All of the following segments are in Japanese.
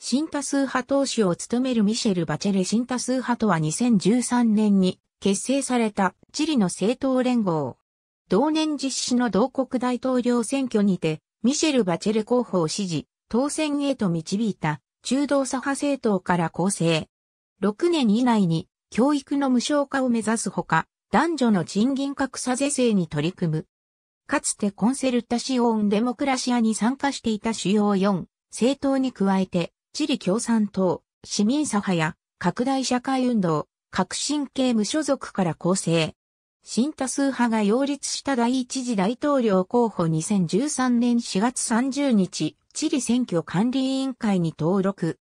新多数派党首を務めるミシェル・バチェレ新多数派とは2013年に結成されたチリの政党連合。同年実施の同国大統領選挙にて、ミシェル・バチェレ候補を支持、当選へと導いた中道左派政党から構成。6年以内に教育の無償化を目指すほか、男女の賃金格差是正に取り組む。かつてコンセルタシオン・デモクラシアに参加していた主要4政党に加えて、チリ共産党、市民左派や拡大社会運動、革新系無所属から構成。新多数派が擁立した第一次大統領候補2013年4月30日、チリ選挙管理委員会に登録。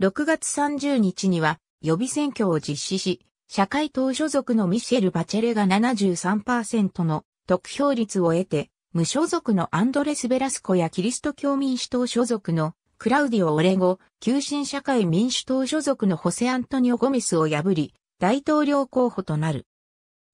6月30日には予備選挙を実施し、社会党所属のミシェル・バチェレが73%の得票率を得て、無所属のアンドレス・ベラスコやキリスト教民主党所属のクラウディオ・オレゴ、急進社会民主党所属のホセ・アントニオ・ゴメスを破り、大統領候補となる。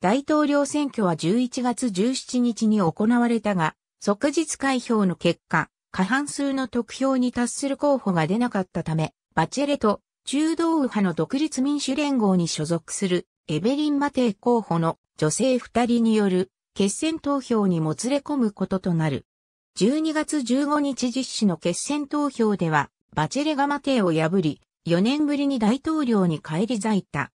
大統領選挙は11月17日に行われたが、即日開票の結果、過半数の得票に達する候補が出なかったため、バチェレと中道右派の独立民主連合に所属するエベリン・マテイ候補の女性二人による決選投票にもつれ込むこととなる。12月15日実施の決選投票では、バチェレガマテを破り、4年ぶりに大統領に返り咲いた。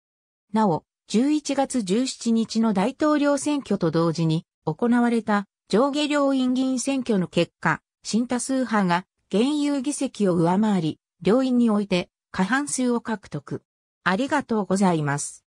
なお、11月17日の大統領選挙と同時に行われた上下両院議員選挙の結果、新多数派が現有議席を上回り、両院において過半数を獲得。ありがとうございます。